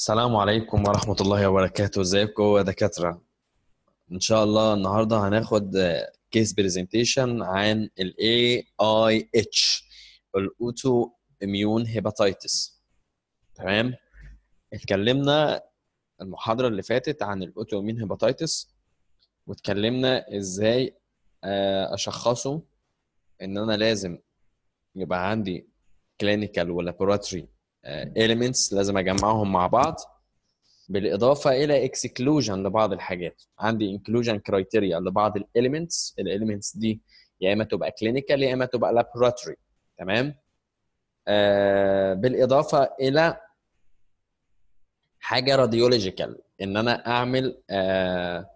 السلام عليكم ورحمة الله وبركاته ازيكم يا دكاترة ان شاء الله النهاردة هناخد كيس بريزنتيشن عن ال AIH الاوتو اميون هيباتيتس تمام اتكلمنا المحاضرة اللي فاتت عن الاوتو اميون هيباتيتس واتكلمنا ازاي آه، اشخصه ان انا لازم يبقى عندي كلينيكال ولابوراتري آه، elements لازم اجمعهم مع بعض بالاضافه الى اكسكلوجن لبعض الحاجات عندي انكلوجن كرايتيريا لبعض الاليمنتس الاليمنتس دي يا اما تبقى كلينيكال يا اما تبقى لابوراتوري تمام آه بالاضافه الى حاجه راديولوجيكال ان انا اعمل آه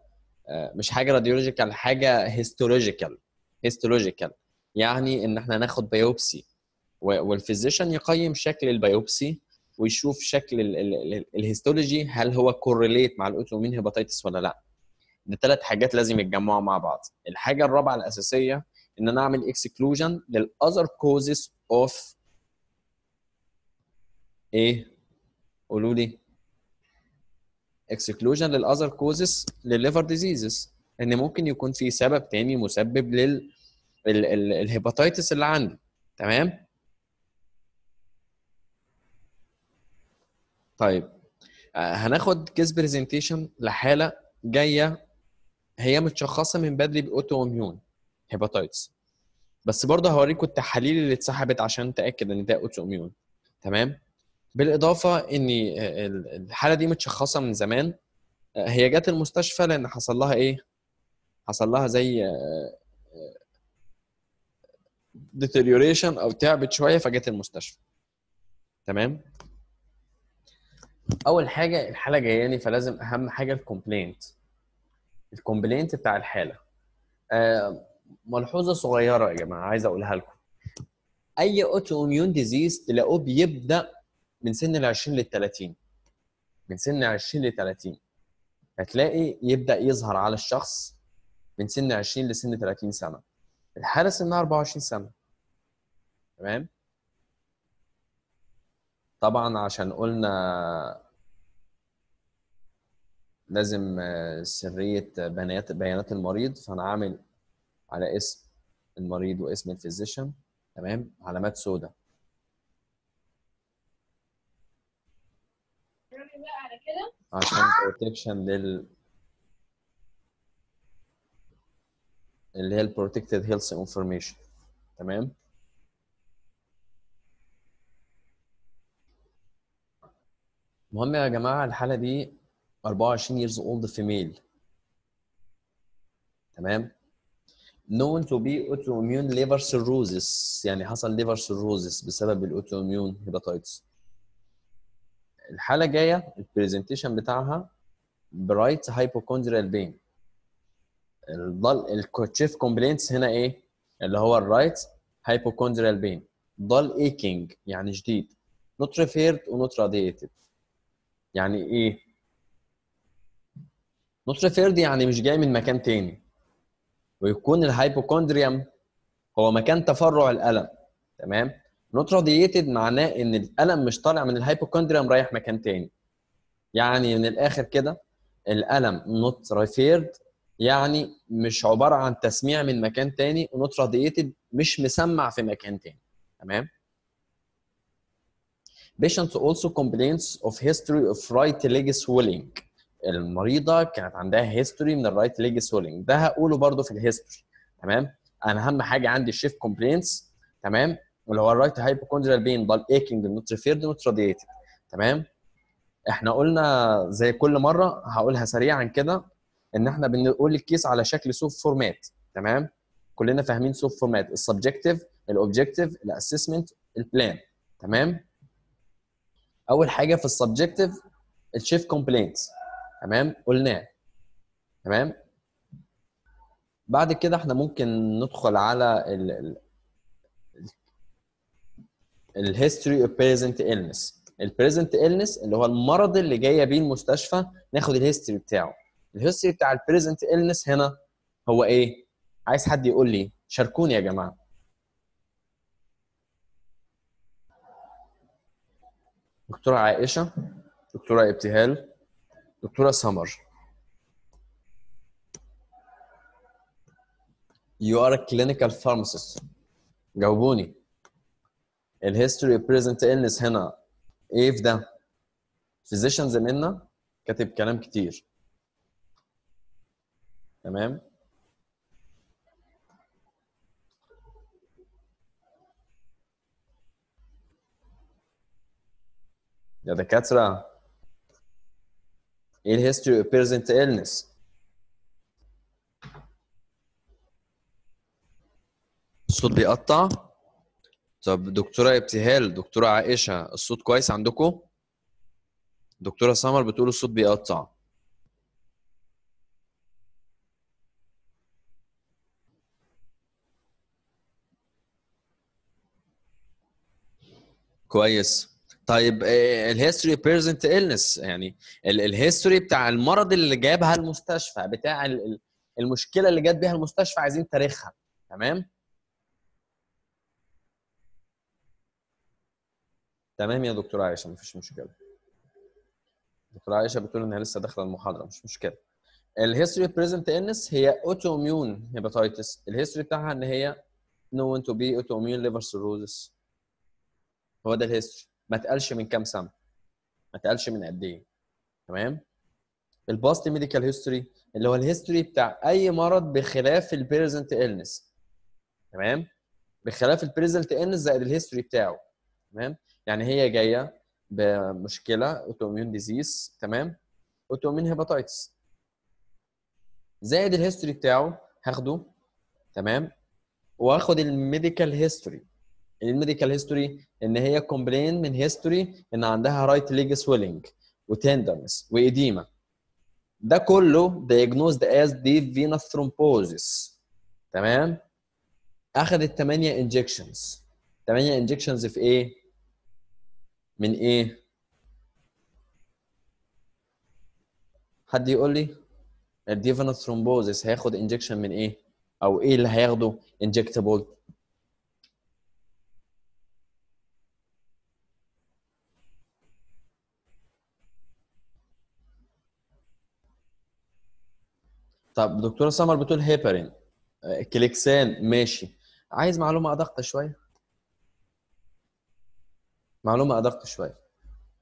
آه مش حاجه راديولوجيكال حاجه هيستولوجيكال هيستولوجيكال يعني ان احنا ناخد بايوبسي والفيزيشن يقيم شكل البيوبسي ويشوف شكل الهيستولوجي هل هو كورليت مع الاوتومين هيباتيتس ولا لا ده ثلاث حاجات لازم يتجمعوا مع بعض الحاجه الرابعه الاساسيه ان انا اعمل اكسكلوجن للاذر كوزز اوف ايه قولوا لي اكسكلوجن للاذر كوزز للليفر ديزيزز ان ممكن يكون في سبب تاني مسبب لل الهيباتيتس اللي عندي تمام طيب آه، هناخد كيس برزنتيشن لحاله جايه هي متشخصه من بدري باوتو اميون هيباتايتس بس برضه هوريكم التحاليل اللي اتسحبت عشان تاكد ان ده اوتو اميون تمام بالاضافه ان آه، الحاله دي متشخصه من زمان آه، هي جت المستشفى لان حصل لها ايه حصل لها زي ديتيريوريشن او تعبت شويه فجت المستشفى تمام اول حاجه الحاله جاياني فلازم اهم حاجه الكومبلينت الكومبلينت بتاع الحاله آه ملحوظه صغيره يا جماعه عايز اقولها لكم اي اوتو اميون ديزيز تلاقوه بيبدا من سن ال 20 لل 30 من سن 20 ل 30 هتلاقي يبدا يظهر على الشخص من سن 20 لسن 30 سنه الحاله سنها 24 سنه تمام طبعا عشان قلنا لازم سريه بيانات بيانات المريض فانا عامل على اسم المريض واسم الفيزيشن تمام علامات سوداء عشان بروتكشن لل اللي هي البروتكتد هيلث انفورميشن تمام المهم يا جماعه الحاله دي 24 years old female تمام known to be autoimmune liver cirrhosis يعني حصل liver cirrhosis بسبب الاوتوميون هيباتايتس الحاله جايه البرزنتيشن بتاعها برايت pain الضل الكوتشيف كومبلينتس هنا ايه اللي هو الرايت hypochondrial pain ضل ايكينج يعني شديد referred or ونوت radiated يعني ايه نطر فرد يعني مش جاي من مكان تاني ويكون الهايبوكوندريم هو مكان تفرع الالم تمام نوت راديتد معناه ان الالم مش طالع من الهايبوكوندريم رايح مكان تاني يعني من الاخر كده الالم نوت ريفيرد يعني مش عباره عن تسميع من مكان تاني ونوت راديتد مش مسمع في مكان تاني تمام Patients also complains of history of right leg swelling. المريضة كانت عندها history من right leg swelling ده هقوله برضو في الهيستوري تمام انا اهم حاجة عندي shift complaints تمام واللي هو الرايت هايبوكوندريال بين ضل ايكنج نوت ريفيرد نوت راديتد تمام احنا قلنا زي كل مرة هقولها سريعا كده ان احنا بنقول الكيس على شكل سوب فورمات تمام كلنا فاهمين سوب فورمات السبجكتيف الاوبجكتيف الاسسمنت البلان تمام اول حاجه في السبجكتيف الشيف كومبلينتس تمام قلناه تمام بعد كده احنا ممكن ندخل على ال الهيستوري اوف بريزنت النس البريزنت النس اللي هو المرض اللي جايه بيه المستشفى ناخد الهيستوري بتاعه الهيستوري بتاع البريزنت النس هنا هو ايه عايز حد يقول لي شاركوني يا جماعه دكتوره عائشه دكتوره ابتهال دكتوره سمر You are a clinical pharmacist. جاوبوني. الهيستوري بريزنت illness هنا ايه في ده؟ physicians مننا كاتب كلام كتير. تمام؟ يا دكاترة ايه الهيستوري اوف بيرزنت illness الصوت بيقطع طب دكتورة ابتهال دكتورة عائشة الصوت كويس عندكم دكتورة سمر بتقول الصوت بيقطع كويس طيب الهيستوري بيرزنت النس يعني الهيستوري بتاع المرض اللي جابها المستشفى بتاع المشكله اللي جت بيها المستشفى عايزين تاريخها تمام تمام يا دكتوره عائشه مفيش مشكله دكتوره عائشه بتقول انها لسه داخله المحاضره مش مشكله الهيستوري بريزنت انس هي اوتو اميون هيباتايتس الهيستوري بتاعها ان هي نون تو بي اوتو اميون ليفر سيروزس هو ده الهيستوري ما تقلش من كام سنه ما تقلش من قد ايه تمام الباست ميديكال هيستوري اللي هو الهيستوري بتاع اي مرض بخلاف البريزنت النس تمام بخلاف البريزنت النس زائد الهيستوري بتاعه تمام يعني هي جايه بمشكله اوتوميون ديزيز تمام اوتوميون هيباتايتس زائد الهيستوري بتاعه هاخده تمام واخد الميديكال هيستوري الميديكال هيستوري ان هي كومبلين من هيستوري ان عندها رايت ليج سويلنج وتندرنس وإديمة ده كله diagnosed as deep venous thrombosis تمام اخذت 8 انجكشنز 8 انجكشنز في ايه من ايه حد يقول لي الديفنس ثرومبوزيس هياخد انجكشن من ايه او ايه اللي هياخده انجكتابل طب دكتوره سمر بتقول هيبرين آه، كليكسان ماشي عايز معلومه ادق شويه معلومه ادق شويه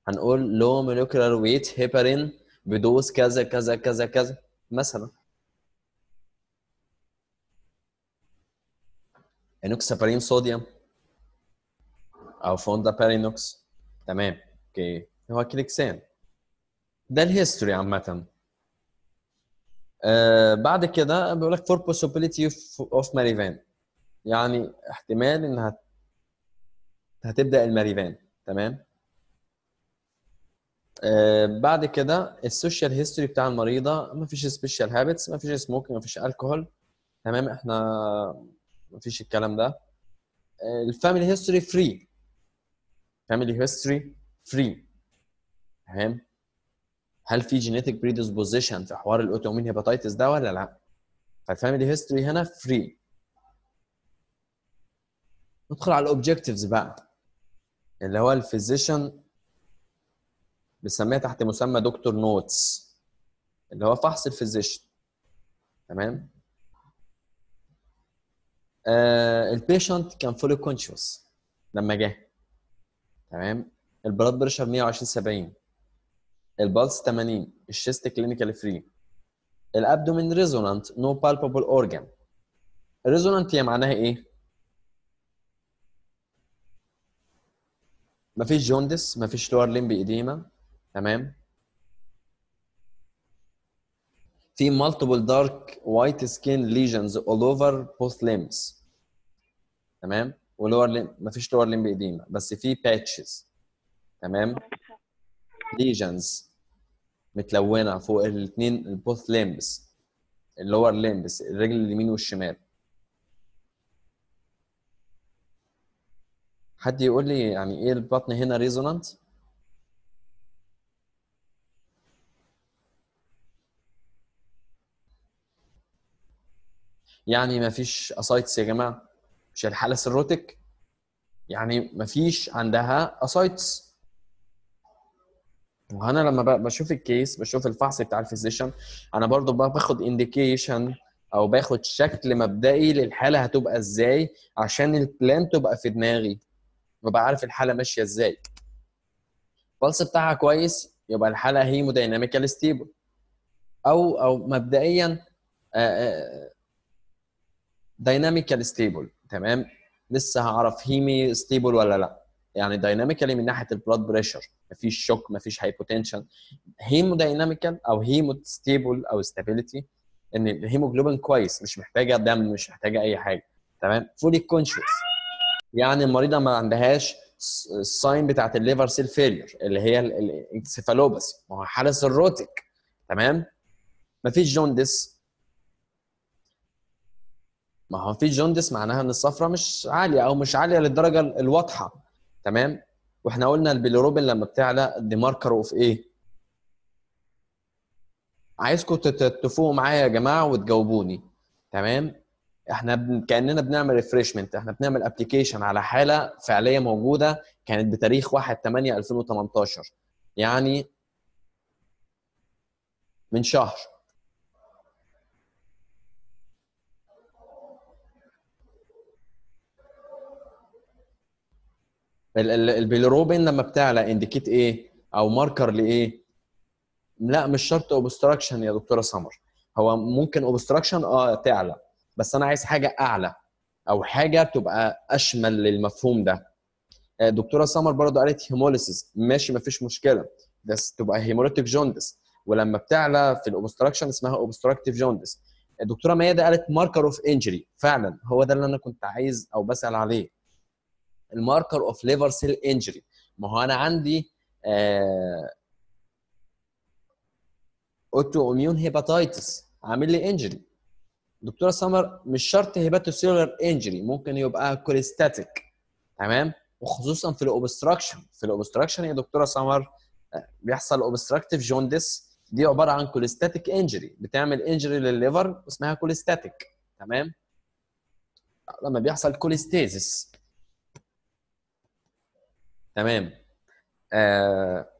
هنقول لو مولوكيولار ويت هيبرين بدوز كذا كذا كذا كذا مثلا انوكسابارين صوديوم او فوندا بارينوكس تمام اوكي هو كليكسان ده الهيستوري عامه آه، بعد كده بيقول لك فور possibility اوف ماريفان يعني احتمال انها هتبدا الماريفان تمام آه، بعد كده السوشيال هيستوري بتاع المريضه ما فيش سبيشال هابتس ما فيش سموكينج ما فيش الكحول تمام احنا ما فيش الكلام ده الفاميلي هيستوري فري فاميلي هيستوري فري تمام هل في جينيتك بريدسبوزيشن في حوار الاوتومين هيباتيتس ده ولا لا فالفاميلي هيستوري هنا فري ندخل على الاوبجكتيفز بقى اللي هو الفيزيشن بنسميها تحت مسمى دكتور نوتس اللي هو فحص الفيزيشن تمام آه البيشنت كان فولي كونشوس لما جه تمام البلاد بريشر 120 70 البلس 80 الشيست كلينيكال فري الابدومين ريزونانت نو بالبابل اورجان ريزونانت هي معناها ايه؟ مفيش جوندس مفيش لور لمب ايديما تمام في مالتيبل دارك وايت سكين ليجنز اول اوفر بوث limbs تمام ولور لمب مفيش لور لمب ايديما بس في باتشز تمام ليجنز متلونه فوق الاثنين البوث لامبس اللور لامبس الرجل اليمين والشمال حد يقول لي يعني ايه البطن هنا ريزونانت يعني مفيش اسايتس يا جماعه مش الحاله سيروتيك يعني مفيش عندها اسايتس وهنا لما بشوف الكيس بشوف الفحص بتاع الفيزيشن انا برضو باخد انديكيشن او باخد شكل مبدئي للحاله هتبقى ازاي عشان البلان تبقى في دماغي وابقى عارف الحاله ماشيه ازاي البلس بتاعها كويس يبقى الحاله هيمودايناميكال ستيبل او او مبدئيا دايناميكال آه، آه، ستيبل تمام لسه هعرف هيمي ستيبل ولا لا يعني دايناميكالي من ناحيه البلاد بريشر مفيش شوك مفيش هايبوتنشن دايناميكال او هيمو ستيبل او ستابيليتي ان الهيموجلوبين كويس مش محتاجه دم مش محتاجه اي حاجه تمام فولي كونشس يعني المريضه ما عندهاش الساين بتاعت الليفر سيل فيلير اللي هي الانسفالوباسي ما هو حاله سيروتيك تمام مفيش جوندس ما هو في جوندس معناها ان الصفرة مش عاليه او مش عاليه للدرجه الواضحه تمام واحنا قلنا البيليروبين لما بتعلى دي ماركر اوف ايه عايزكم تتفقوا معايا يا جماعه وتجاوبوني تمام احنا بن... كاننا بنعمل ريفرشمنت احنا بنعمل ابلكيشن على حاله فعليه موجوده كانت بتاريخ 1 8 2018 يعني من شهر البيلروبين لما بتعلى انديكيت ايه او ماركر لايه لا مش شرط اوبستراكشن يا دكتوره سمر هو ممكن اوبستراكشن اه تعلى بس انا عايز حاجه اعلى او حاجه تبقى اشمل للمفهوم ده آه، دكتوره سمر برضو قالت هيموليسيس ماشي مفيش مشكله بس تبقى هيموريتيك جوندس ولما بتعلى في الاوبستراكشن اسمها اوبستراكتيف جوندس الدكتوره ميادة قالت ماركر اوف انجري فعلا هو ده اللي انا كنت عايز او بسال عليه الماركر اوف ليفر سيل انجري ما هو انا عندي اوتو اميون هيباتايتس عامل لي انجري دكتوره سمر مش شرط هيباتوسيلولر انجري ممكن يبقى كوليستاتيك تمام وخصوصا في الاوبستراكشن في الاوبستراكشن يا دكتوره سمر آه، بيحصل اوبستراكتيف جوندس دي عباره عن كوليستاتيك انجري بتعمل انجري للليفر اسمها كوليستاتيك تمام لما بيحصل كوليستيزس تمام آه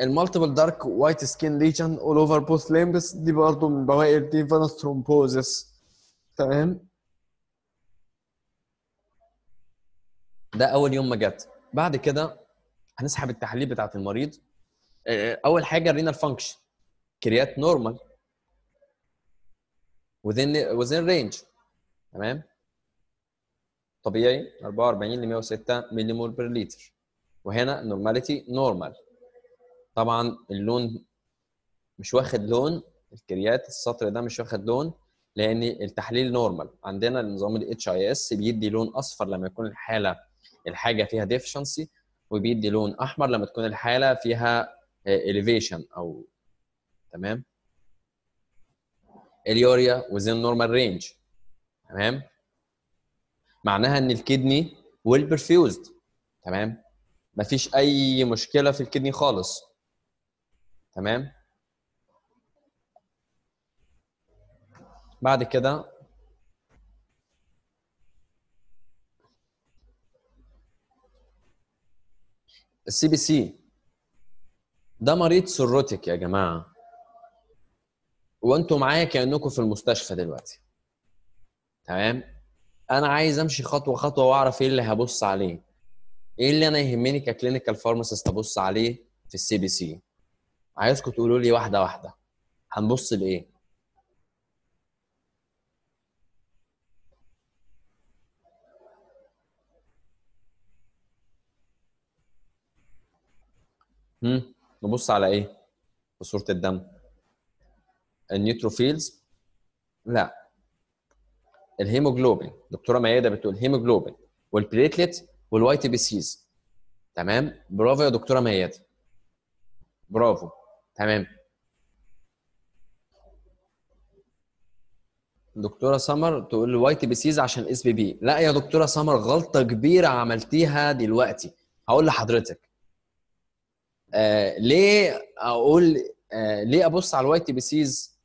المالتيبل دارك وايت سكين ليجن اول اوفر بوث ليمبس دي برضه من دي ديفانس ترومبوزس تمام ده اول يوم ما جت بعد كده هنسحب التحاليل بتاعت المريض آه، آه، اول حاجه الرينال فانكشن كريات نورمال وذين وذين رينج تمام طبيعي 44 ل 106 ملي مول بر لتر وهنا نورماليتي نورمال طبعا اللون مش واخد لون الكريات السطر ده مش واخد لون لان التحليل نورمال عندنا النظام الاتش اي اس بيدي لون اصفر لما يكون الحاله الحاجه فيها ديفشنسي وبيدي لون احمر لما تكون الحاله فيها اليفيشن آه، او تمام اليوريا وزين نورمال رينج تمام معناها ان الكدني ويل بيرفيوزد تمام مفيش اي مشكله في الكدني خالص تمام بعد كده السي بي سي ده مريض سروتك يا جماعه وانتوا معايا كانكم في المستشفى دلوقتي تمام انا عايز امشي خطوه خطوه واعرف ايه اللي هبص عليه ايه اللي انا يهمني ككلينيكال فارماسيست ابص عليه في السي بي سي عايزكم تقولوا لي واحده واحده هنبص لايه هم نبص على ايه في صوره الدم النيوتروفيلز لا الهيموجلوبين دكتوره مياده بتقول هيموجلوبين والبليتليت والواي تي بي سيز تمام برافو يا دكتوره مياده برافو تمام دكتوره سمر تقول الوايت تي بي سيز عشان اس بي بي لا يا دكتوره سمر غلطه كبيره عملتيها دلوقتي هقول لحضرتك آه ليه اقول آه ليه ابص على الواي تي بي سيز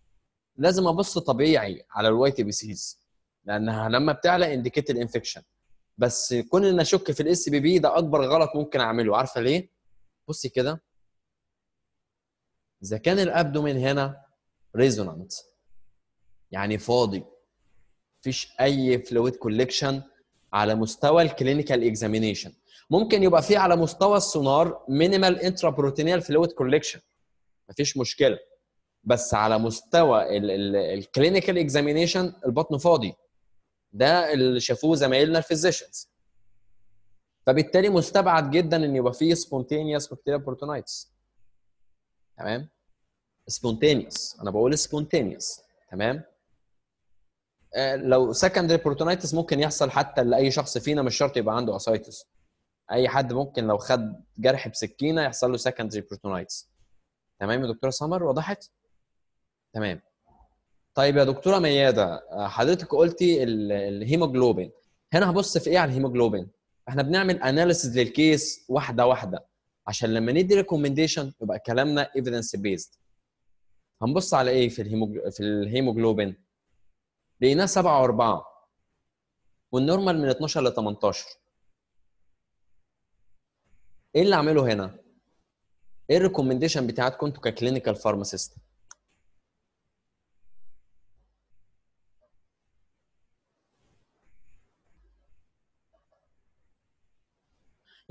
لازم ابص طبيعي على الواي تي بي سيز لانها لما بتعلى انديكيت الانفكشن بس كون ان اشك في الاس بي بي ده اكبر غلط ممكن اعمله عارفه ليه؟ بصي كده اذا كان الابدومين هنا ريزونانت يعني فاضي مفيش اي فلويد كوليكشن على مستوى الكلينيكال اكزامينيشن ممكن يبقى في على مستوى السونار مينيمال انترا بروتينيال فلويد كوليكشن مفيش مشكله بس على مستوى الكلينيكال اكزامينيشن البطن فاضي ده اللي شافوه زمايلنا الفيزيشنز فبالتالي مستبعد جدا ان يبقى فيه سبونتينيوس بكتيريا بروتونايتس تمام سبونتينيوس انا بقول سبونتينيوس تمام آه، لو سكندري بروتونايتس ممكن يحصل حتى لاي شخص فينا مش شرط يبقى عنده اسايتس اي حد ممكن لو خد جرح بسكينه يحصل له سكندري بروتونايتس تمام يا دكتوره سمر وضحت تمام طيب يا دكتوره مياده حضرتك قلتي الهيموجلوبين هنا هبص في ايه على الهيموجلوبين احنا بنعمل اناليسيز للكيس واحده واحده عشان لما ندي ريكومنديشن يبقى كلامنا ايفيدنس بيست هنبص على ايه في في الهيموجلوبين لقيناه 7 و4 والنورمال من 12 ل 18 ايه اللي اعمله هنا ايه الريكومنديشن بتاعتكم انتوا ككلينيكال فارماسيست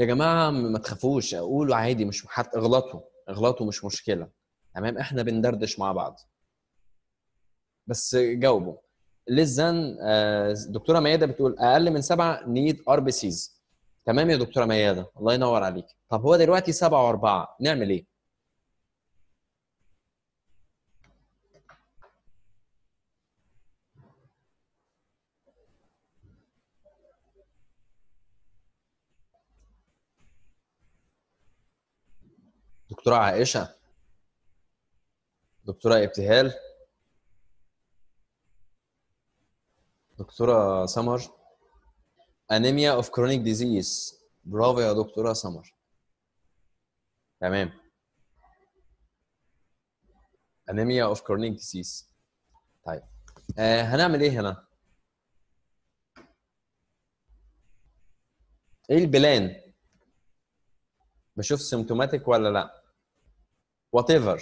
يا جماعه ما تخافوش قولوا عادي مش حتى اغلطوا اغلطوا مش مشكله تمام احنا بندردش مع بعض بس جاوبوا لزن آه، دكتوره مياده بتقول اقل من سبعه نيد ار بي سيز تمام يا دكتوره مياده الله ينور عليك طب هو دلوقتي سبعه واربعه نعمل ايه؟ دكتوره عائشه دكتوره ابتهال دكتوره سمر انيميا اوف كرونيك ديزيز برافو يا دكتوره سمر تمام انيميا اوف كرونيك ديزيز طيب آه هنعمل ايه هنا ايه البلان بشوف سيمتوماتيك ولا لا وات ايفر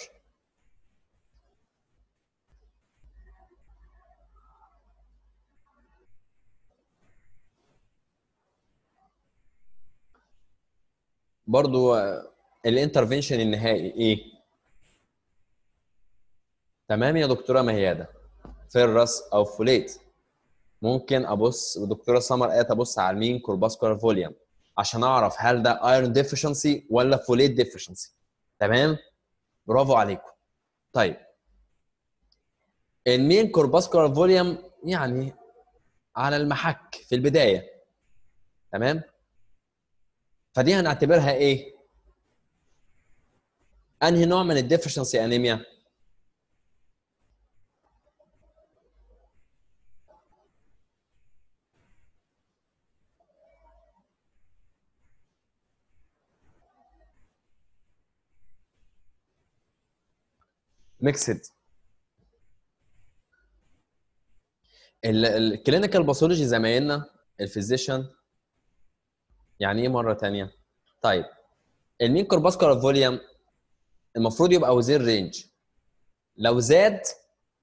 برضو آه، الانترفنشن النهائي ايه تمام يا دكتوره مهياده فيرس او فوليت ممكن ابص دكتوره سمر قالت آية ابص على المين كورباسكولار فوليوم عشان اعرف هل ده ايرون ديفيشنسي ولا فوليت ديفيشنسي تمام برافو عليكم طيب المين كورباسكولار فوليوم يعني على المحك في البدايه تمام فدي هنعتبرها ايه انهي نوع من الديفشنسي انيميا ميكسد الكلينيكال باثولوجي زمايلنا الفيزيشن يعني ايه مره ثانيه طيب المين كورباسكولار فوليوم المفروض يبقى وزير رينج لو زاد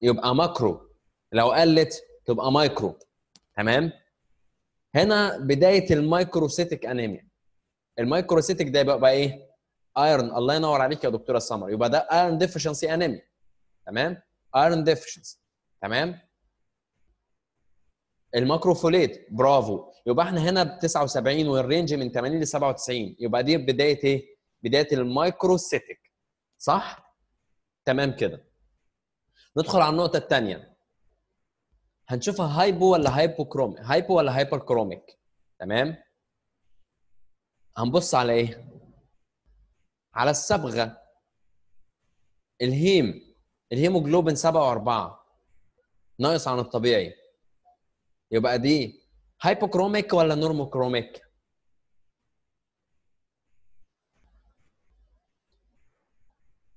يبقى ماكرو لو قلت تبقى مايكرو تمام هنا بدايه المايكروسيتك انيميا المايكروسيتك ده يبقى ايه ايرون الله ينور عليك يا دكتوره سمر يبقى ده ايرون ديفشنسي انيميا تمام ايرون ديفيشنس تمام الماكروفوليت برافو يبقى احنا هنا ب 79 والرينج من 80 ل 97 يبقى دي بدايه ايه؟ بدايه المايكروسيتك صح؟ تمام كده ندخل على النقطه الثانيه هنشوفها هايبو ولا هايبوكروميك هايبو ولا هايبر كروميك تمام هنبص على ايه على الصبغه الهيم الهيموجلوبين 7 و4 ناقص عن الطبيعي يبقى دي هايبوكروميك ولا نورموكروميك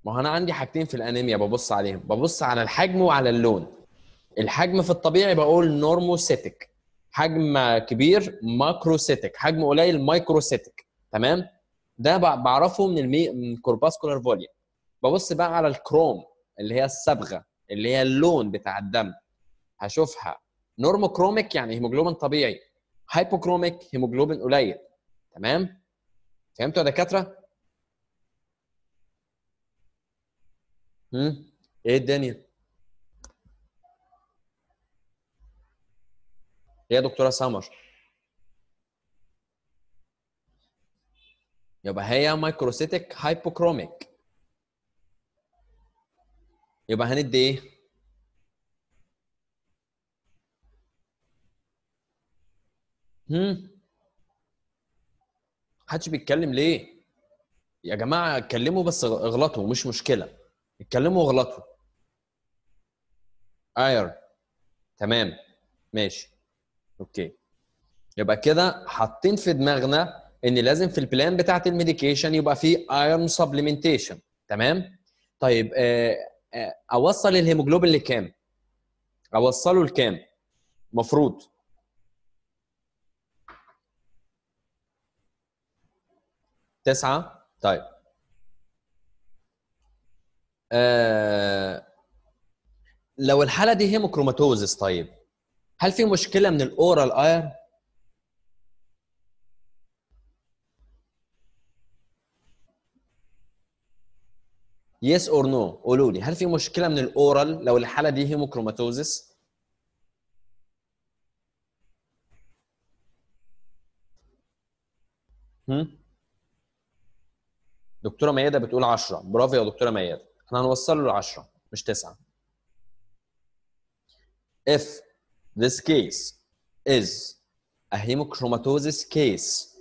ما هو انا عندي حاجتين في الانيميا ببص عليهم ببص على الحجم وعلى اللون الحجم في الطبيعي بقول نورموسيتك حجم كبير ماكروسيتك حجم قليل مايكروسيتك تمام ده بعرفه من المي... من كورباسكولار فوليوم ببص بقى على الكروم اللي هي الصبغه اللي هي اللون بتاع الدم هشوفها نورموكروميك يعني هيموجلوبين طبيعي هايبوكروميك هيموجلوبين قليل تمام فهمتوا يا دكاتره هم ايه الدنيا يا دكتوره سمر يبقى هي مايكروسيتك هايبوكروميك يبقى هندي ايه؟ هم محدش بيتكلم ليه؟ يا جماعه اتكلموا بس اغلطوا مش مشكله اتكلموا واغلطوا اير ايوه. تمام ماشي اوكي يبقى كده حاطين في دماغنا ان لازم في البلان بتاعه الميديكيشن يبقى في ايرن سبلمنتيشن تمام طيب آه آه، اوصل الهيموجلوبين لكام اوصله لكام مفروض تسعة طيب آه... لو الحالة دي هيموكروماتوزس طيب هل في مشكلة من الأورال ايرن يس اور نو قولوا لي هل في مشكله من الاورال لو الحاله دي هيموكروماتوزس دكتوره مياده بتقول 10 برافو يا دكتوره مياده احنا هنوصله ل 10 مش 9 if this case is a hemochromatosis case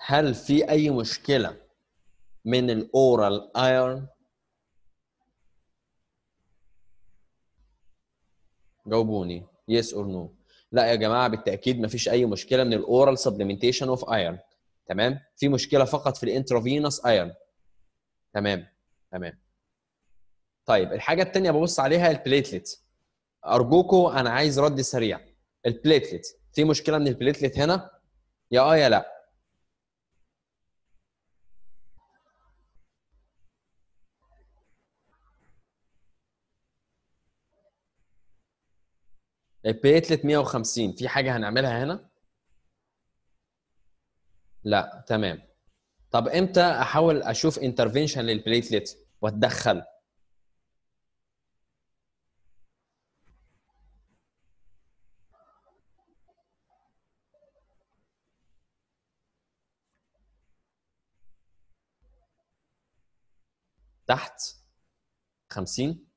هل في اي مشكله من الاورال ايرون جاوبوني يس اور نو لا يا جماعه بالتاكيد ما فيش اي مشكله من الاورال سبلمنتيشن اوف ايرون تمام في مشكله فقط في الانترافينوس ايرون تمام تمام طيب الحاجه الثانيه ببص عليها البليتلت ارجوكوا انا عايز رد سريع البليتلت في مشكله من البليتلت هنا يا اه يا لا البي 350 في حاجه هنعملها هنا لا تمام طب امتى احاول اشوف انترفينشن للبليتليت واتدخل تحت 50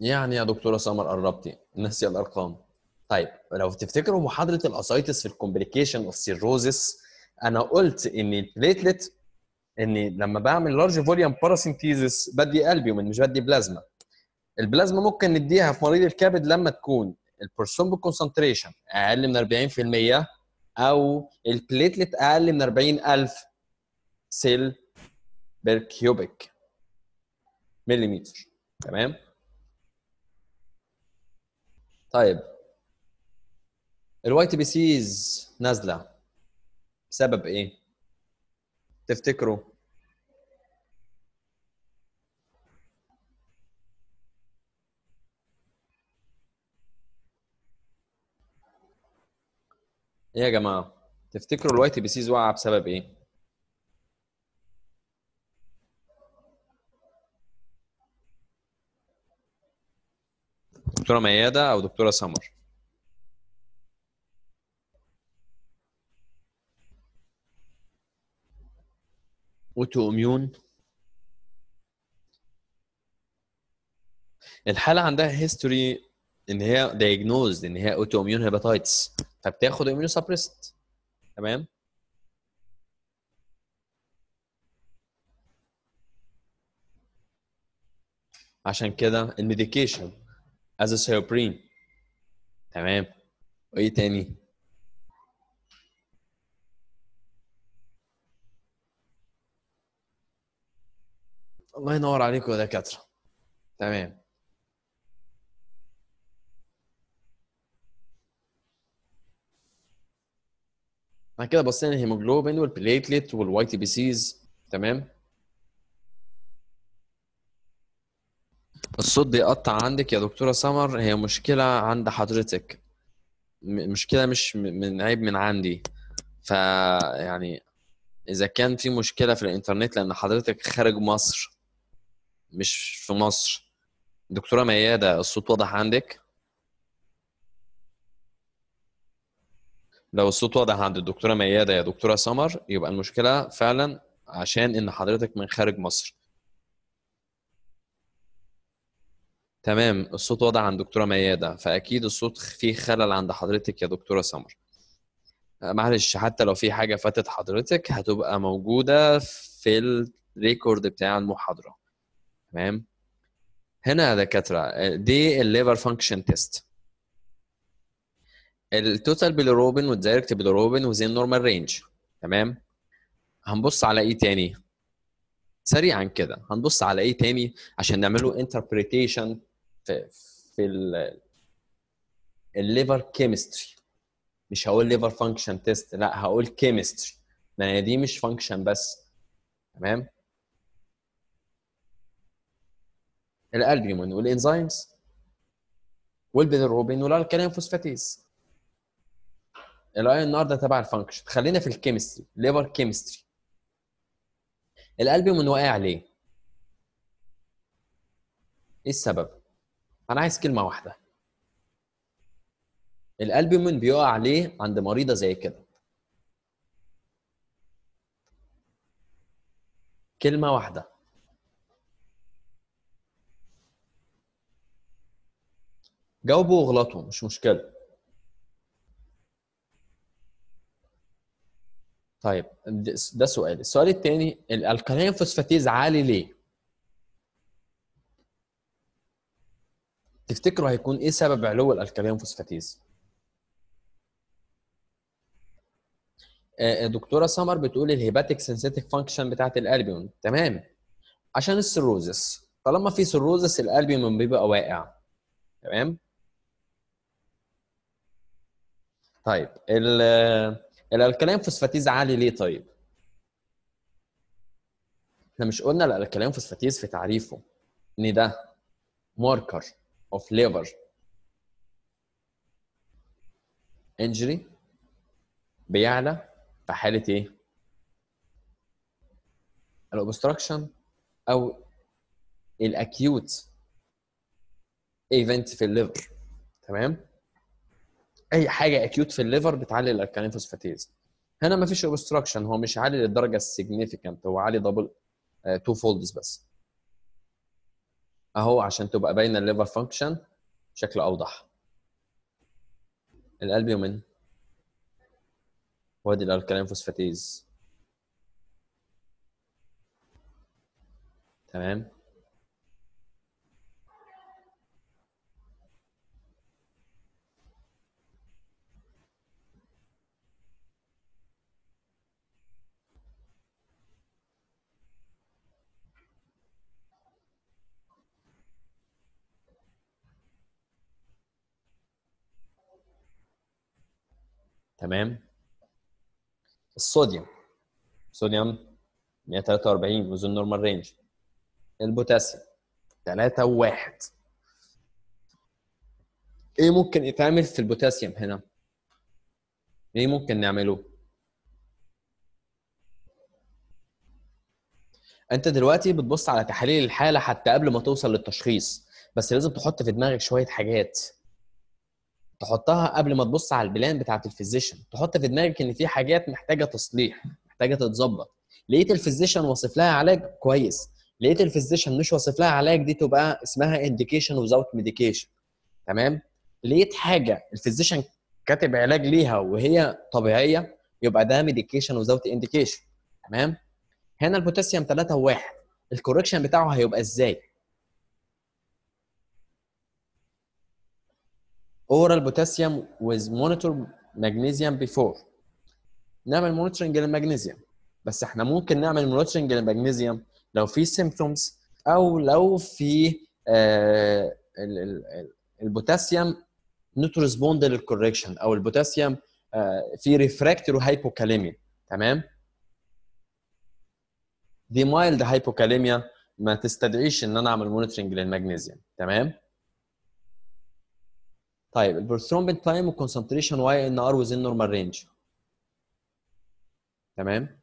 يعني يا دكتوره سمر قربتي نسي الارقام طيب لو تفتكروا محاضره الاسايتس في الكومبليكيشن اوف سيروزس انا قلت ان البليتلت ان لما بعمل لارج فوليوم باراسينثيزس بدي البيومين مش بدي بلازما البلازما ممكن نديها في مريض الكبد لما تكون البرسومبو كونسنتريشن اقل من 40% او البليتلت اقل من 40000 سيل بير كيوبيك مليمتر تمام طيب الواي تي بي سيز نازله بسبب ايه؟ تفتكروا؟ ايه يا جماعه؟ تفتكروا الواي تي بي سيز وقع بسبب ايه؟ دكتوره مياده او دكتوره سمر اوتو اميون الحاله عندها هيستوري ان هي دايجنوزد ان هي اوتو اميون هيباتايتس فبتاخد اميونو سبريست تمام عشان كده الميديكيشن از سوبريم تمام وايه تاني الله ينور عليكم يا دكاتره تمام احنا كده بصينا الهيموجلوبين والبليتليت والوايت بي سيز تمام الصوت بيقطع عندك يا دكتوره سمر هي مشكله عند حضرتك مشكله مش من عيب من عندي ف يعني اذا كان في مشكله في الانترنت لان حضرتك خارج مصر مش في مصر دكتوره مياده الصوت واضح عندك لو الصوت واضح عند الدكتوره مياده يا دكتوره سمر يبقى المشكله فعلا عشان ان حضرتك من خارج مصر تمام الصوت واضح عند دكتوره مياده فاكيد الصوت فيه خلل عند حضرتك يا دكتوره سمر آه، معلش حتى لو في حاجه فاتت حضرتك هتبقى موجوده في الريكورد بتاع المحاضره تمام هنا يا دكاتره آه، دي الليفر فانكشن تيست التوتال بيلروبين والدايركت بيلروبين وزي النورمال رينج تمام هنبص على ايه تاني سريعا كده هنبص على ايه تاني عشان نعمله انتربريتيشن في في الليفر كيمستري مش هقول ليفر فانكشن تيست لا هقول كيمستري لان دي مش فانكشن بس تمام الالبيومين والانزيمز والبيلروبين والالكالين فوسفاتيز الاي ان ار ده تبع الفانكشن خلينا في الكيمستري ليفر كيمستري الالبيومين واقع ليه؟ ايه السبب؟ انا عايز كلمه واحده الالبومين بيقع ليه عند مريضه زي كده كلمه واحده جاوبوا واغلطوا مش مشكله طيب ده سؤال السؤال الثاني الالكالين فوسفاتيز عالي ليه تفتكروا هيكون ايه سبب علو الالكالين فوسفاتيز؟ آه، آه، دكتوره سمر بتقول الهيباتيك سنسيتيك فانكشن بتاعت الالبيون تمام عشان السيروزس طالما في سيروزس الالبيون بيبقى واقع تمام طيب آه، الالكالين فوسفاتيز عالي ليه طيب احنا مش قلنا الالكالين فوسفاتيز في تعريفه ان ده ماركر of liver injury بيعلى في حاله ايه؟ الاوبستراكشن او الاكيوت ايفنت في الليفر تمام؟ اي حاجه اكيوت في الليفر بتعلي الالكالين فوسفاتيز هنا مفيش اوبستراكشن هو مش عالي للدرجه significant هو عالي uh, تو فولدز بس اهو عشان تبقى باينه الليفر فانكشن بشكل اوضح الالبيومين وادي الالكالين فوسفاتيز تمام تمام الصوديوم صوديوم 143 وذ نورمال رينج البوتاسيوم 3 و1 ايه ممكن يتعمل في البوتاسيوم هنا ايه ممكن نعمله انت دلوقتي بتبص على تحاليل الحاله حتى قبل ما توصل للتشخيص بس لازم تحط في دماغك شويه حاجات تحطها قبل ما تبص على البلان بتاعه الفيزيشن تحط في دماغك ان في حاجات محتاجه تصليح محتاجه تتظبط لقيت الفيزيشن واصف لها علاج كويس لقيت الفيزيشن مش واصف لها علاج دي تبقى اسمها انديكيشن وزاوت ميديكيشن تمام لقيت حاجه الفيزيشن كاتب علاج ليها وهي طبيعيه يبقى ده ميديكيشن وزاوت انديكيشن تمام هنا البوتاسيوم 3 و1 الكوركشن بتاعه هيبقى ازاي اورال بوتاسيوم ويز مونيتور magnesium بيفور نعمل مونيتورنج للمغنيسيوم بس احنا ممكن نعمل مونيتورنج للمغنيسيوم لو في سيمبتومز او لو في آه البوتاسيوم نوت ريسبوند للكوريكشن او البوتاسيوم آه في ريفراكتور هايبوكاليميا تمام دي مايلد هايبوكاليميا ما تستدعيش ان انا اعمل مونيتورنج للمغنيسيوم تمام طيب البروثرومبين تايم والكونسنتريشن واي ان ار وزين نورمال رينج تمام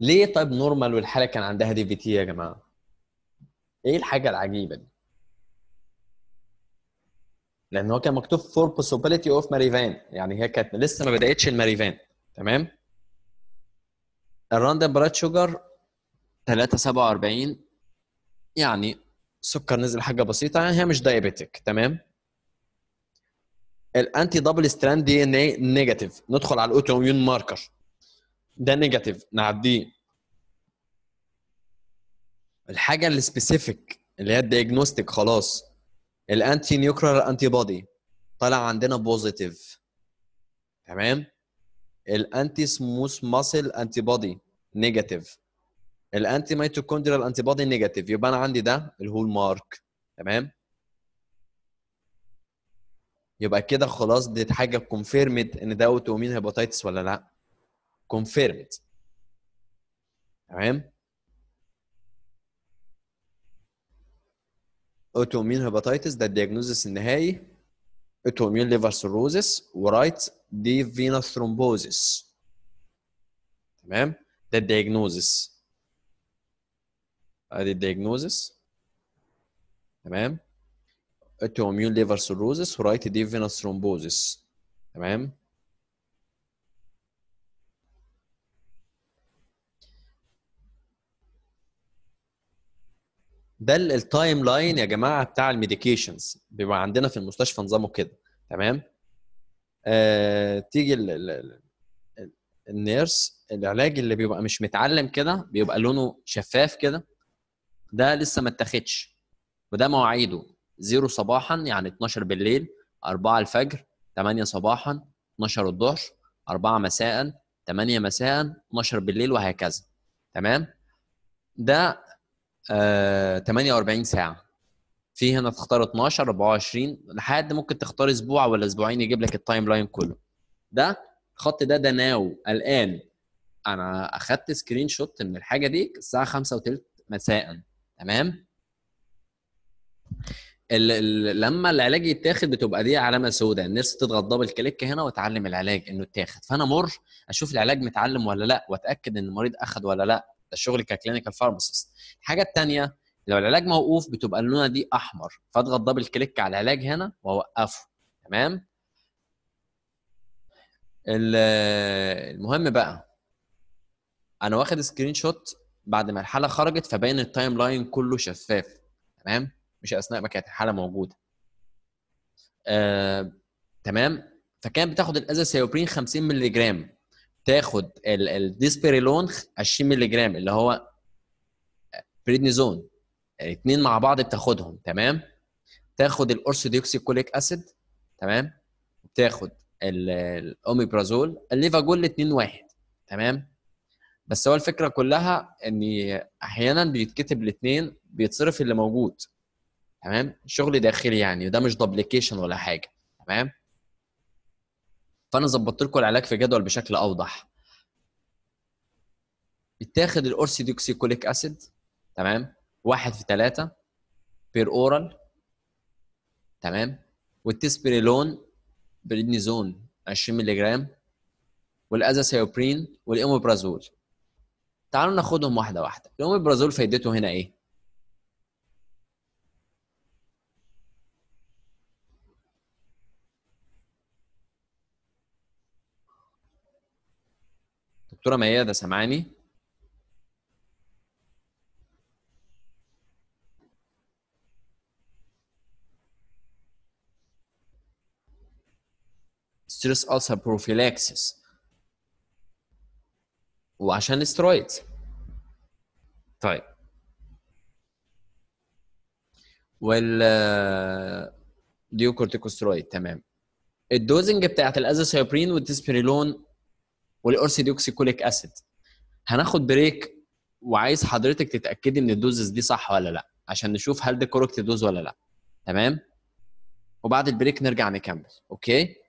ليه طيب نورمال والحاله كان عندها دي في تي يا جماعه ايه الحاجه العجيبه دي لان هو كان مكتوب فور بوسيبيليتي اوف ماريفان يعني هي كانت لسه ما بداتش الماريفان تمام الراندم براد شوجر 347 يعني سكر نزل حاجه بسيطه يعني هي مش دايابيتك تمام الانتي دبل ستراند دي ان اي نيجاتيف ندخل على الاوتو اميون ماركر ده نيجاتيف نعديه الحاجه السبيسيفيك اللي هي الدياجنوستيك خلاص الانتي نيوكلير انتي بودي طالع عندنا بوزيتيف تمام الانتي سموث ماسل انتي بودي نيجاتيف الانتي ميتوكوندريال انتي بودي نيجاتيف يبقى انا عندي ده الهول مارك تمام يبقى كده خلاص دي حاجه كونفيرمد ان ده اوتو امين هيباتيتس ولا لا كونفيرمد تمام اوتو امين هيباتيتس ده الدياجنوزس النهائي اوتو امين ليفر سيروزس ورايت دي فينا ثرومبوزس تمام ده الدياجنوزس ادي آه، الدايجنوزس تمام autoimmune ليفر سيروزس ورايت دي فينوس ثرومبوزس تمام ده التايم لاين يا جماعه بتاع الميديكيشنز بيبقى عندنا في المستشفى نظامه كده تمام آه تيجي ال ال ال النيرس العلاج اللي بيبقى مش متعلم كده بيبقى لونه شفاف كده ده لسه ما اتاخدش وده مواعيده 0 صباحا يعني 12 بالليل 4 الفجر 8 صباحا 12 الظهر 4 مساء 8 مساء 12 بالليل وهكذا تمام ده آه 48 ساعه في هنا تختار 12 24 لحد ممكن تختار اسبوع ولا اسبوعين يجيب لك التايم لاين كله ده الخط ده ده ناو الان انا اخدت سكرين شوت من الحاجه دي الساعه 5 وثلث مساء تمام لما العلاج يتاخد بتبقى دي علامه سوداء الناس تضغط دبل كليك هنا وتعلم العلاج انه اتاخد فانا مر اشوف العلاج متعلم ولا لا واتاكد ان المريض اخد ولا لا ده شغل ككلينيكال فارماسيست الحاجه الثانيه لو العلاج موقوف بتبقى اللونه دي احمر فاضغط دبل كليك على العلاج هنا واوقفه تمام المهم بقى انا واخد سكرين شوت بعد ما الحاله خرجت فباين التايم لاين كله شفاف تمام مش اثناء ما كانت الحاله موجوده آه، تمام فكان بتاخد الازاسيوبرين 50 مللي جرام تاخد الديسبيريلون 20 مللي جرام اللي هو بريدنيزون الاثنين مع بعض بتاخدهم تمام تاخد الاورثوديوكسيكوليك اسيد تمام تاخد الاوميبرازول الليفاجول 2 1 تمام بس هو الفكره كلها ان احيانا بيتكتب الاثنين بيتصرف اللي موجود تمام شغل داخلي يعني ده مش دوبليكيشن ولا حاجه تمام فانا ظبطت لكم العلاج في جدول بشكل اوضح بتاخد الاورسيدوكسيكوليك اسيد تمام واحد في ثلاثة بير اورال تمام والتسبريلون بريدنيزون 20 ملغ والازاسيوبرين والايموبرازول تعالوا ناخدهم واحده واحده لقوم البرازيل فايدته هنا ايه دكتوره ميادة سامعاني ستريس ألسر بروفيلاكسس وعشان استرويدز طيب وال ديوكورتيكوسترويد تمام الدوزنج بتاعت الازاسيبرين والتسبريلون والاورسيدوكسيكوليك اسيد هناخد بريك وعايز حضرتك تتاكدي ان الدوزز دي صح ولا لا عشان نشوف هل ده كوركت دوز ولا لا تمام وبعد البريك نرجع نكمل اوكي